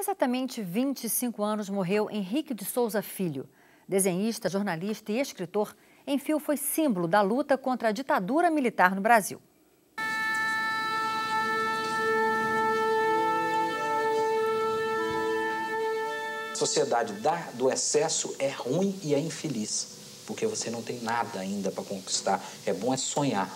exatamente 25 anos morreu Henrique de Souza Filho. Desenhista, jornalista e escritor, Enfio foi símbolo da luta contra a ditadura militar no Brasil. sociedade da, do excesso é ruim e é infeliz, porque você não tem nada ainda para conquistar. É bom é sonhar.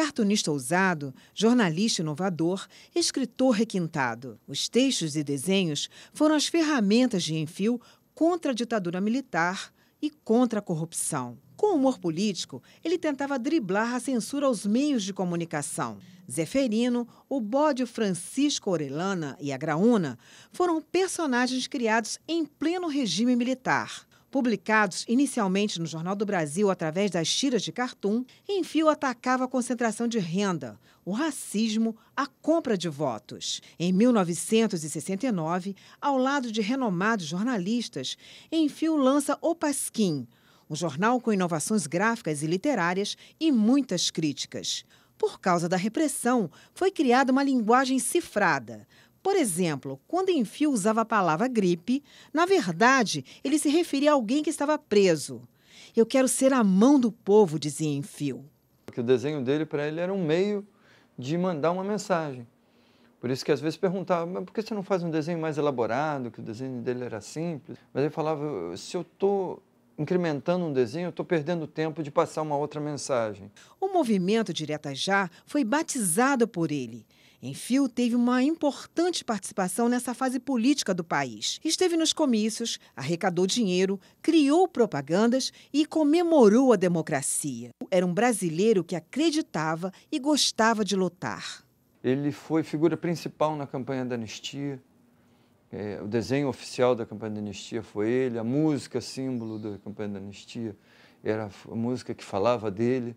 Cartunista ousado, jornalista inovador, escritor requintado. Os textos e desenhos foram as ferramentas de enfio contra a ditadura militar e contra a corrupção. Com humor político, ele tentava driblar a censura aos meios de comunicação. Zeferino, o bode Francisco Orelana e a Graúna foram personagens criados em pleno regime militar. Publicados inicialmente no Jornal do Brasil através das tiras de cartoon, Enfio atacava a concentração de renda, o racismo, a compra de votos. Em 1969, ao lado de renomados jornalistas, Enfio lança O Pasquim, um jornal com inovações gráficas e literárias e muitas críticas. Por causa da repressão, foi criada uma linguagem cifrada. Por exemplo, quando Enfio usava a palavra gripe, na verdade ele se referia a alguém que estava preso. Eu quero ser a mão do povo, dizia Enfio. Porque o desenho dele para ele era um meio de mandar uma mensagem. Por isso que às vezes perguntava, mas por que você não faz um desenho mais elaborado, que o desenho dele era simples? Mas ele falava, se eu estou incrementando um desenho, eu estou perdendo tempo de passar uma outra mensagem. O movimento Direta Já foi batizado por ele. Enfio teve uma importante participação nessa fase política do país. Esteve nos comícios, arrecadou dinheiro, criou propagandas e comemorou a democracia. Era um brasileiro que acreditava e gostava de lutar. Ele foi figura principal na campanha da anistia. É, o desenho oficial da campanha da anistia foi ele, a música símbolo da campanha da anistia era a música que falava dele.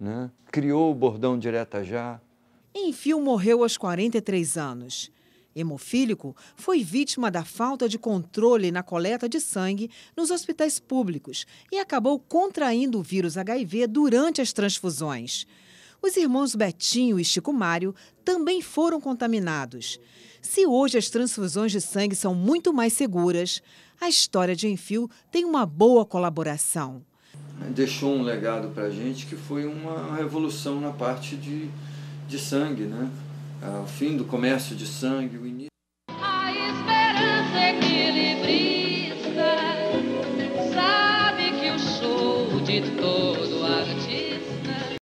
Né? Criou o bordão direta já Enfio morreu aos 43 anos. Hemofílico foi vítima da falta de controle na coleta de sangue nos hospitais públicos e acabou contraindo o vírus HIV durante as transfusões. Os irmãos Betinho e Chico Mário também foram contaminados. Se hoje as transfusões de sangue são muito mais seguras, a história de Enfio tem uma boa colaboração. Deixou um legado para a gente que foi uma revolução na parte de de sangue, né? É o fim do comércio de sangue, o início. A esperança equilibrista sabe que o show de todos.